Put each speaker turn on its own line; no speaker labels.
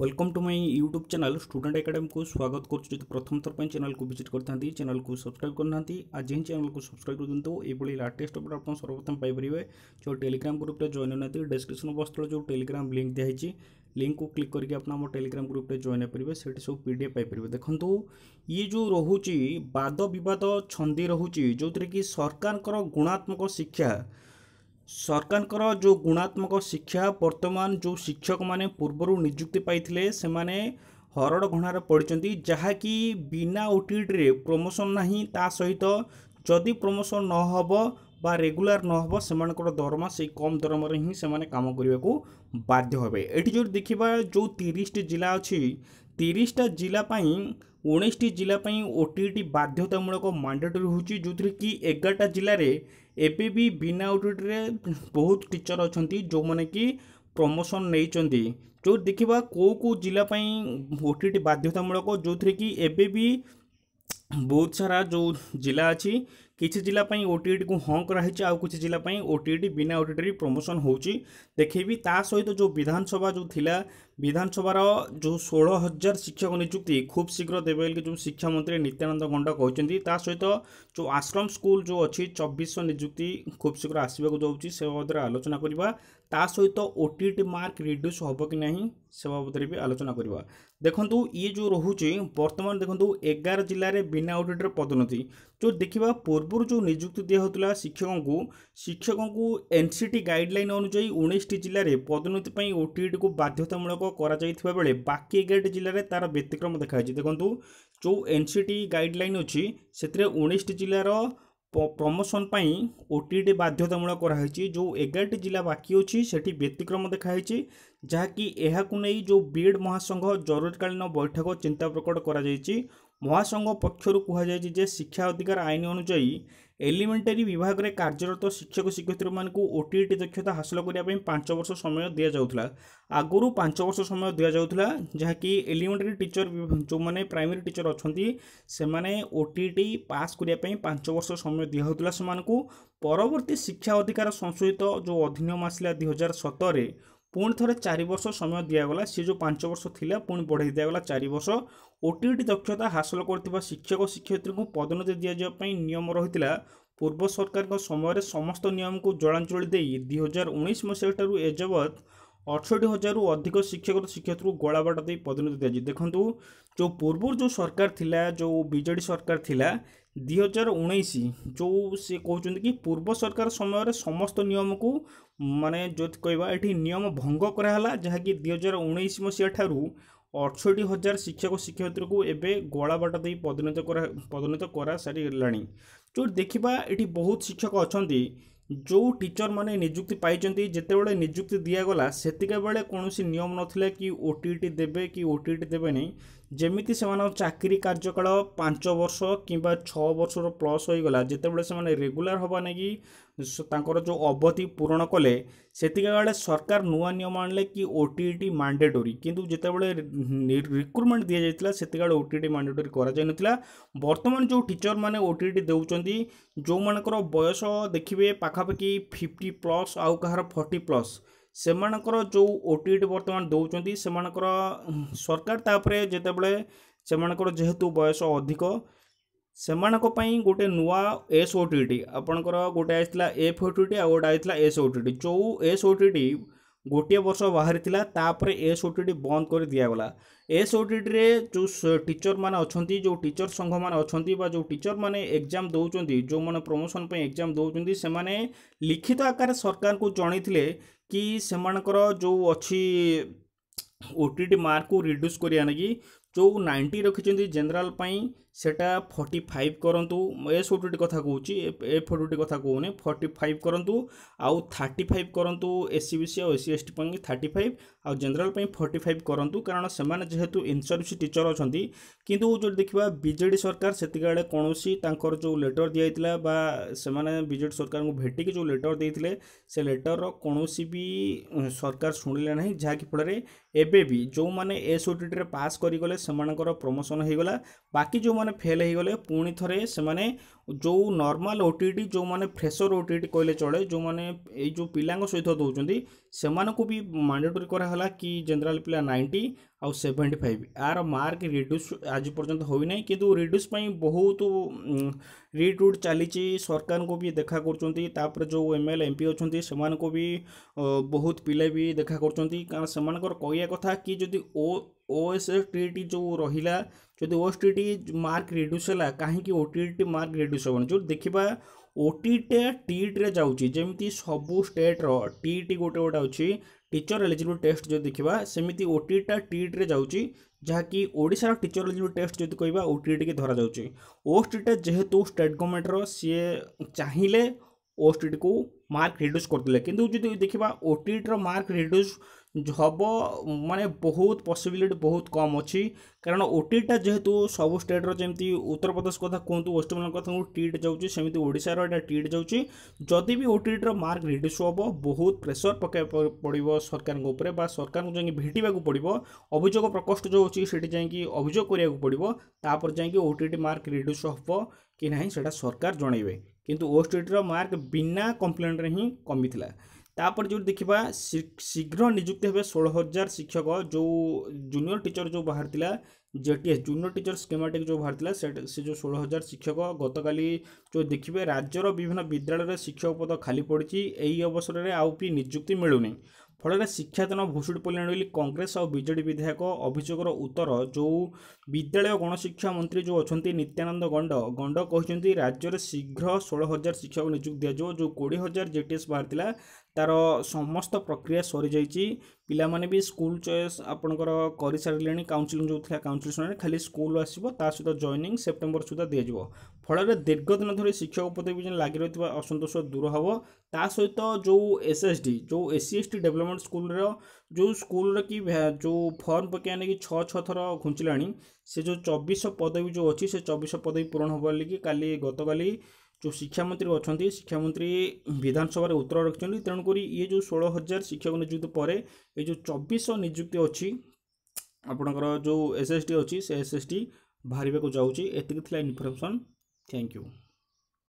Welcome to my YouTube channel student academy को स्वागत करुच्छ प्रथम थर पर चैनल को भिजिट करते हैं चैनल को सब्सक्राइब करना आज ही चैनल को सब्सक्राइब कर दिखाँ ये लाटेस्ट अपडेट आप सर्वप्रथम पारे जो टेलीग्राम ग्रुप जॉन होना डिस्क्रिप्सन बक्स तेल जो टेलीग्राम लिंक दिखाई लिंक को क्लिक करके आप टेलीग्राम ग्रुप जॉन होपरेंगे से सब पी डी एफ पारे देखो ये जो रोचे बाद बद छंदी रोचे जो थी कि सरकार गुणात्मक शिक्षा ସରକାରଙ୍କର ଯେଉଁ ଗୁଣାତ୍ମକ ଶିକ୍ଷା ବର୍ତ୍ତମାନ ଯେଉଁ ଶିକ୍ଷକମାନେ ପୂର୍ବରୁ ନିଯୁକ୍ତି ପାଇଥିଲେ ସେମାନେ ହରଡ଼ଘଣାରେ ପଡ଼ିଛନ୍ତି ଯାହାକି ବିନା ଓଟିଇଟିରେ ପ୍ରମୋସନ୍ ନାହିଁ ତା ସହିତ ଯଦି ପ୍ରମୋସନ୍ ନହେବ ବା ରେଗୁଲାର ନହେବ ସେମାନଙ୍କର ଦରମା ସେଇ କମ୍ ଦରମାରେ ହିଁ ସେମାନେ କାମ କରିବାକୁ ବାଧ୍ୟ ହେବେ ଏଠି ଯଦି ଦେଖିବା ଯେଉଁ ତିରିଶଟି ଜିଲ୍ଲା ଅଛି ତିରିଶଟା ଜିଲ୍ଲା ପାଇଁ ଉଣେଇଶଟି ଜିଲ୍ଲା ପାଇଁ ଓଟିଇଟି ବାଧ୍ୟତାମୂଳକ ମାଣ୍ଡେଟରୀ ହେଉଛି ଯେଉଁଥିରେ କି ଏଗାରଟା ଜିଲ୍ଲାରେ ଏବେ ବି ବିନା ଓଟିଇଟିରେ ବହୁତ ଟିଚର୍ ଅଛନ୍ତି ଯେଉଁମାନେ କି ପ୍ରମୋସନ୍ ନେଇଛନ୍ତି ଯେଉଁ ଦେଖିବା କେଉଁ କେଉଁ ଜିଲ୍ଲା ପାଇଁ ଓଟିଇଟି ବାଧ୍ୟତାମୂଳକ ଯେଉଁଥିରେ କି ଏବେ ବି ବହୁତ ସାରା ଯେଉଁ ଜିଲ୍ଲା ଅଛି କିଛି ଜିଲ୍ଲା ପାଇଁ ଓଟିଇଟିକୁ ହଁ କରାହେଇଛି ଆଉ କିଛି ଜିଲ୍ଲା ପାଇଁ ଓଟିଇଟି ବିନା ଓଟିଇଟିରେ ପ୍ରମୋସନ୍ ହେଉଛି ଦେଖେଇବି ତା ସହିତ ଯେଉଁ ବିଧାନସଭା ଯେଉଁ ଥିଲା ବିଧାନସଭାର ଯେଉଁ ଷୋହଳ ହଜାର ଶିକ୍ଷକ ନିଯୁକ୍ତି ଖୁବ୍ ଶୀଘ୍ର ଦେବେ ବୋଲି ଯେଉଁ ଶିକ୍ଷାମନ୍ତ୍ରୀ ନିତ୍ୟାନନ୍ଦ ଗଣ୍ଡ କହିଛନ୍ତି ତା ସହିତ ଯେଉଁ ଆଶ୍ରମ ସ୍କୁଲ ଯେଉଁ ଅଛି ଚବିଶଶହ ନିଯୁକ୍ତି ଖୁବ୍ ଶୀଘ୍ର ଆସିବାକୁ ଯାଉଛି ସେ ବାବଦରେ ଆଲୋଚନା କରିବା ତା ସହିତ ଓ ଟି ଟି ମାର୍କ ରିଡ୍ୟୁସ୍ ହେବ କି ନାହିଁ ସେ ବାବଦରେ ବି ଆଲୋଚନା କରିବା ଦେଖନ୍ତୁ ଇଏ ଯେଉଁ ରହୁଛି ବର୍ତ୍ତମାନ ଦେଖନ୍ତୁ ଏଗାର ଜିଲ୍ଲାରେ ବିନା ଓଟିଟିର ପଦୋନ୍ନତି ଯେଉଁ ଦେଖିବା ପୂର୍ବରୁ ଯେଉଁ ନିଯୁକ୍ତି ଦିଆହେଉଥିଲା ଶିକ୍ଷକଙ୍କୁ ଶିକ୍ଷକଙ୍କୁ ଏନ୍ ସି ଟି ଗାଇଡ଼ଲାଇନ୍ ଅନୁଯାୟୀ ଉଣେଇଶଟି ଜିଲ୍ଲାରେ ପଦୋନ୍ନତି ପାଇଁ ଓ ଟି ଟିକୁ ବାଧ୍ୟତାମୂଳକ କରାଯାଇଥିବା ବେଳେ ବାକି ଏଗାରଟି ଜିଲ୍ଲାରେ ତା'ର ବ୍ୟତିକ୍ରମ ଦେଖାଯାଇଛି ଦେଖନ୍ତୁ ଯେଉଁ ଏନ୍ ସି ଟି ଗାଇଡ଼ଲାଇନ୍ ଅଛି ସେଥିରେ ଉଣେଇଶଟି ଜିଲ୍ଲାର ପ୍ରମୋସନ୍ ପାଇଁ ଓଟିଇଟି ବାଧ୍ୟତାମୂଳକ କରାହେଇଛି ଯେଉଁ ଏଗାରଟି ଜିଲ୍ଲା ବାକି ଅଛି ସେଠି ବ୍ୟତିକ୍ରମ ଦେଖାହେଇଛି ଯାହାକି ଏହାକୁ ନେଇ ଯେଉଁ ବିଏଡ଼୍ ମହାସଂଘ ଜରୁରୀକାଳୀନ ବୈଠକ ଚିନ୍ତା ପ୍ରକଟ କରାଯାଇଛି মহাসংঘ পক্ষর কুহযাই যে শিক্ষা অধিকার আইন অনুযায়ী এলিমেন্টারি বিভাগের কার্যরত শিক্ষক শিক্ষয়িত্রী মানুষ ওটিইটি দক্ষতা হাসল করা পাঁচ বর্ষ সময় দিয়ে যাওয়া আগর পাঁচ বর্ষ সময় দিয়ে যাওয়া যাকি কি এলিমেন্টারি টিচর যে প্রাইমেরি টিচর অনেক সে ওটিইটি পাস করা পাঁচ বর্ষ সময় দিয়া হওয়া সে পরবর্তী শিক্ষা অধিকার সংশোধিত যে অধিনিয়ম আসলে দুই হাজার সতরে ପୁଣି ଥରେ ଚାରି ବର୍ଷ ସମୟ ଦିଆଗଲା ସେ ଯେଉଁ ପାଞ୍ଚ ବର୍ଷ ଥିଲା ପୁଣି ବଢ଼େଇ ଦିଆଗଲା ଚାରି ବର୍ଷ ଓଟିଇଟି ଦକ୍ଷତା ହାସଲ କରିଥିବା ଶିକ୍ଷକ ଶିକ୍ଷୟତ୍ରୀଙ୍କୁ ପଦୋନ୍ନତି ଦିଆଯିବା ପାଇଁ ନିୟମ ରହିଥିଲା ପୂର୍ବ ସରକାରଙ୍କ ସମୟରେ ସମସ୍ତ ନିୟମକୁ ଜଳାଞ୍ଚଳି ଦେଇ ଦୁଇହଜାର ଉଣେଇଶ ମସିହାଠାରୁ ଏଯାବତ୍ ଅଠଷଠି ହଜାରରୁ ଅଧିକ ଶିକ୍ଷକର ଶିକ୍ଷୟତ୍ରୀଙ୍କୁ ଗଳାବାଟ ଦେଇ ପଦୋନ୍ନତି ଦିଆଯାଇଛି ଦେଖନ୍ତୁ ଯେଉଁ ପୂର୍ବରୁ ଯେଉଁ ସରକାର ଥିଲା ଯେଉଁ ବିଜେଡ଼ି ସରକାର ଥିଲା ଦୁଇ ହଜାର ଉଣେଇଶ ଯେଉଁ ସେ କହୁଛନ୍ତି କି ପୂର୍ବ ସରକାର ସମୟରେ ସମସ୍ତ ନିୟମକୁ ମାନେ ଯଦି କହିବା ଏଠି ନିୟମ ଭଙ୍ଗ କରାହେଲା ଯାହାକି ଦୁଇ ହଜାର ଉଣେଇଶ ମସିହା ଠାରୁ ଅଠଷଠି ହଜାର ଶିକ୍ଷକ ଶିକ୍ଷୟତ୍ରୀଙ୍କୁ ଏବେ ଗଳାବାଟ ଦେଇ ପଦୋନ୍ନତ କରା ପଦୋନ୍ନତ କରାସାରିଲାଣି ଯେଉଁ ଦେଖିବା ଏଠି ବହୁତ ଶିକ୍ଷକ ଅଛନ୍ତି ଯେଉଁ ଟିଚରମାନେ ନିଯୁକ୍ତି ପାଇଛନ୍ତି ଯେତେବେଳେ ନିଯୁକ୍ତି ଦିଆଗଲା ସେତିକିବେଳେ କୌଣସି ନିୟମ ନଥିଲା କି ଓ ଟି ଟି ଦେବେ କି ଓ ଟି ଟି ଦେବେନି ଯେମିତି ସେମାନଙ୍କ ଚାକିରି କାର୍ଯ୍ୟକାଳ ପାଞ୍ଚ ବର୍ଷ କିମ୍ବା ଛଅ ବର୍ଷର ପ୍ଲସ୍ ହୋଇଗଲା ଯେତେବେଳେ ସେମାନେ ରେଗୁଲାର ହେବା ନେଇକି ତାଙ୍କର ଯେଉଁ ଅବଧି ପୂରଣ କଲେ ସେତିକିବେଳେ ସରକାର ନୂଆ ନିୟମ ଆଣିଲେ କି ଓ ଟି ଟି ମାଣ୍ଡେଟୋରୀ କିନ୍ତୁ ଯେତେବେଳେ ରିକ୍ରୁଟମେଣ୍ଟ ଦିଆଯାଇଥିଲା ସେତିକିବେଳେ ଓ ଟି ଟି ମାଣ୍ଡେଟୋରୀ କରାଯାଇନଥିଲା ବର୍ତ୍ତମାନ ଯେଉଁ ଟିଚରମାନେ ଓ ଟି ଟି ଦେଉଛନ୍ତି ଯେଉଁମାନଙ୍କର ବୟସ ଦେଖିବେ ପାଖାପାଖି ଫିଫ୍ଟି ପ୍ଲସ୍ ଆଉ କାହାର ଫର୍ଟି ପ୍ଲସ୍ ସେମାନଙ୍କର ଯେଉଁ ଓ ଟି ଟି ବର୍ତ୍ତମାନ ଦେଉଛନ୍ତି ସେମାନଙ୍କର ସରକାର ତାପରେ ଯେତେବେଳେ ସେମାନଙ୍କର ଯେହେତୁ ବୟସ ଅଧିକ से गोटे नुआ एस ओ टी टी आपणकर गोटे आईला एफ ओ टी आ गए आईला एस ओ टी जो एस ओ टी टी गोटे वर्ष बाहरी तापर एस ओ टी बंद कर दिगला एस ओ टी टी जो टीचर मैंने अच्छा जो टीचर संघ मैंने अच्छा जो टीचर मैंने एक्जाम दौरान जो मैंने प्रमोशन एक्जाम दौर से लिखित आकार सरकार को जनई कि जो अच्छी ओ टी मार्क को रिड्यूस करना कि नाइंटी रखिंट जेनेल সেটা ফর্টি ফাইভ করতু এ সবটুটি কথা কହୁଛି এ ফর্টুটি কথা কହୁନି ফর্টি ফাইভ করতু আউ থার্টি ফাইভ করতু এসসি বিসি আউ এসসি এসটি পাই থার্টি ফাইভ আউ জেনারেল পাই ফর্টি ফাইভ করতু কারণ সেমানে যেহেতু ইনসর্ভিস ଟିଚର ଅଛନ୍ତି କିନ୍ତୁ ଯଦି ଦେଖିବା ବିଜେଡ଼ି ସରକାର ସେତିକିବେଳେ କୌଣସି ତାଙ୍କର ଯେଉଁ ଲେଟର୍ ଦିଆଯାଇଥିଲା ବା ସେମାନେ ବିଜେଡ଼ି ସରକାରଙ୍କୁ ଭେଟିକି ଯେଉଁ ଲେଟର୍ ଦେଇଥିଲେ ସେ ଲେଟର୍ର କୌଣସି ବି ସରକାର ଶୁଣିଲେ ନାହିଁ ଯାହାକି ଫଳରେ ଏବେ ବି ଯେଉଁମାନେ ଏସ୍ଓଟିଟିରେ ପାସ୍ କରିଗଲେ ସେମାନଙ୍କର ପ୍ରମୋସନ୍ ହୋଇଗଲା ବାକି ଯେଉଁମାନେ मैंने फेल हो गले पुणी थे से मैंने जो नर्माल ओ जो मैंने फ्रेसर ओटी टी कहले चले जो मैंने जो पिला सहित दूसरी से मानकू भी मैंडेटोरी कराला कि जेनेल पिला नाइंटी आउ सेवेन्टी फाइव यार मार्क रिड्यूस आज पर्यटन होना कि रिड्यूस बहुत रिट रुट चली सरकार को भी देखा करपर जो एम एल एम पी अच्छा से भी बहुत पिले भी देखा कर कह कि जो ओएस टी जो रहा जदि O S T T mark reduce है कहीं O T T mark reduce हो जो देखा ओ टीटे टीट्रे जामी सब स्टेट्र टी गोटे गोटे अच्छे टीचर एलिजिबल टेस्ट जो देखा सेमती ओ टीटा जा जाकिशार टीचर एलिज टेस्ट जो कह ओ टी धरा जाओस टीटा जेहेतु स्टेट गवर्नमेंट रे चाहिए ओ एस टी को मार्क रिड्यूस करते कि देखा ओ टीट्र मार्क रिड्यूस হব মানে বহুত পসিবিলিটি বহুত কম ଅଛି କାରଣ ଓଟିଟା ଯେହେତୁ ସବୁ ଷ୍ଟେଟ୍ର ଯେମିତି ଉତ୍ତରପ୍ରଦେଶ କଥା କୁହନ୍ତୁ ୱେଷ୍ଟବେଙ୍ଗଲ କଥା କୁହନ୍ତୁ ଟିଟ୍ ଯାଉଛି ସେମିତି ଓଡ଼ିଶାର ଏଇଟା ଟିଟ୍ ଯାଉଛି ଯଦି ବି ଓଟିଟିର ମାର୍କ ରିଡ୍ୟୁସ୍ ହେବ ବହୁତ ପ୍ରେସର ପକାଇବା ପଡ଼ିବ ସରକାରଙ୍କ ଉପରେ ବା ସରକାରଙ୍କୁ ଯାଇକି ଭେଟିବାକୁ ପଡ଼ିବ ଅଭିଯୋଗ ପ୍ରକୋଷ୍ଠ ଯେଉଁ ଅଛି ସେଠି ଯାଇକି ଅଭିଯୋଗ କରିବାକୁ ପଡ଼ିବ ତାପରେ ଯାଇକି ଓଟିଟି ମାର୍କ ରିଡ୍ୟୁସ୍ ହେବ କି ନାହିଁ ସେଇଟା ସରକାର ଜଣାଇବେ କିନ୍ତୁ ଓଟିଟିର ମାର୍କ ବିନା କମ୍ପ୍ଲେଣ୍ଟରେ ହିଁ କମିଥିଲା ତାପରେ ଯେଉଁଠି ଦେଖିବା ଶୀଘ୍ର ନିଯୁକ୍ତି ହେବେ ଷୋହଳ ହଜାର ଶିକ୍ଷକ ଯେଉଁ ଜୁନିୟର ଟିଚର ଯେଉଁ ବାହାରିଥିଲା ଜେଟିଏସ୍ ଜୁନିୟର ଟିଚର ସ୍କେମାଟିକ୍ ଯେଉଁ ବାହାରିଥିଲା ସେ ଯେଉଁ ଷୋହଳ ହଜାର ଶିକ୍ଷକ ଗତକାଲି ଯେଉଁ ଦେଖିବେ ରାଜ୍ୟର ବିଭିନ୍ନ ବିଦ୍ୟାଳୟରେ ଶିକ୍ଷକ ପଦ ଖାଲି ପଡ଼ିଛି ଏହି ଅବସରରେ ଆଉ ବି ନିଯୁକ୍ତି ମିଳୁନି ଫଳରେ ଶିକ୍ଷାଦାନ ଭୁଷୁଡ଼ି ପଡ଼ିଲାଣି ବୋଲି କଂଗ୍ରେସ ଆଉ ବିଜେଡ଼ି ବିଧାୟକ ଅଭିଯୋଗର ଉତ୍ତର ଯେଉଁ ବିଦ୍ୟାଳୟ ଗଣଶିକ୍ଷା ମନ୍ତ୍ରୀ ଯେଉଁ ଅଛନ୍ତି ନିତ୍ୟାନନ୍ଦ ଗଣ୍ଡ ଗଣ୍ଡ କହିଛନ୍ତି ରାଜ୍ୟରେ ଶୀଘ୍ର ଷୋହଳ ହଜାର ଶିକ୍ଷକ ନିଯୁକ୍ତି ଦିଆଯିବ ଯେଉଁ କୋଡ଼ିଏ ହଜାର ଜେଟିଏସ୍ ବାହାରିଥିଲା ତା'ର ସମସ୍ତ ପ୍ରକ୍ରିୟା ସରିଯାଇଛି ପିଲାମାନେ ବି ସ୍କୁଲ ଚଏସ୍ ଆପଣଙ୍କର କରିସାରିଲେଣି କାଉନସିଲିଂ ଯେଉଁ ଥିଲା କାଉନସିଲିଂ ଶୁଣାଣି ଖାଲି ସ୍କୁଲ ଆସିବ ତା ସହିତ ଜଏନିଂ ସେପ୍ଟେମ୍ବର ସୁଦ୍ଧା ଦିଆଯିବ ଫଳରେ ଦୀର୍ଘ ଦିନ ଧରି ଶିକ୍ଷକ ପଦବୀ ଯେନ୍ ଲାଗି ରହିଥିବା ଅସନ୍ତୋଷ ଦୂର ହେବ ତା ସହିତ ଯେଉଁ ଏସ୍ ଏସ୍ ଡି ଯେଉଁ S C S T development ସ୍କୁଲର ଯେଉଁ ସ୍କୁଲର କି ଯେଉଁ ଫର୍ମ ପକାଇବା ନେଇକି ଛଅ ଛଅ ଥର ଘୁଞ୍ଚିଲାଣି ସେ ଯେଉଁ ଚବିଶ ପଦବୀ ଯେଉଁ ଅଛି ସେ ଚବିଶ ପଦବୀ ପୂରଣ ହେବ ବୋଲିକି କାଲି ଗତକାଲି ଯେଉଁ ଶିକ୍ଷାମନ୍ତ୍ରୀ ଅଛନ୍ତି ଶିକ୍ଷାମନ୍ତ୍ରୀ ବିଧାନସଭାରେ ଉତ୍ତର ରଖିଛନ୍ତି ତେଣୁକରି ଇଏ ଯେଉଁ ଷୋହଳ ହଜାର ଶିକ୍ଷକ ନିଯୁକ୍ତି ପରେ ଏ ଯେଉଁ ଚବିଶ ନିଯୁକ୍ତି ଅଛି ଆପଣଙ୍କର ଯେଉଁ ଏସ୍ ଏସ୍ ଟି ଅଛି ସେ ଏସ୍ ଏସ୍ ଟି ବାହାରିବାକୁ ଯାଉଛି ଏତିକି ଥିଲା ଇନଫର୍ମେସନ୍ Thank you.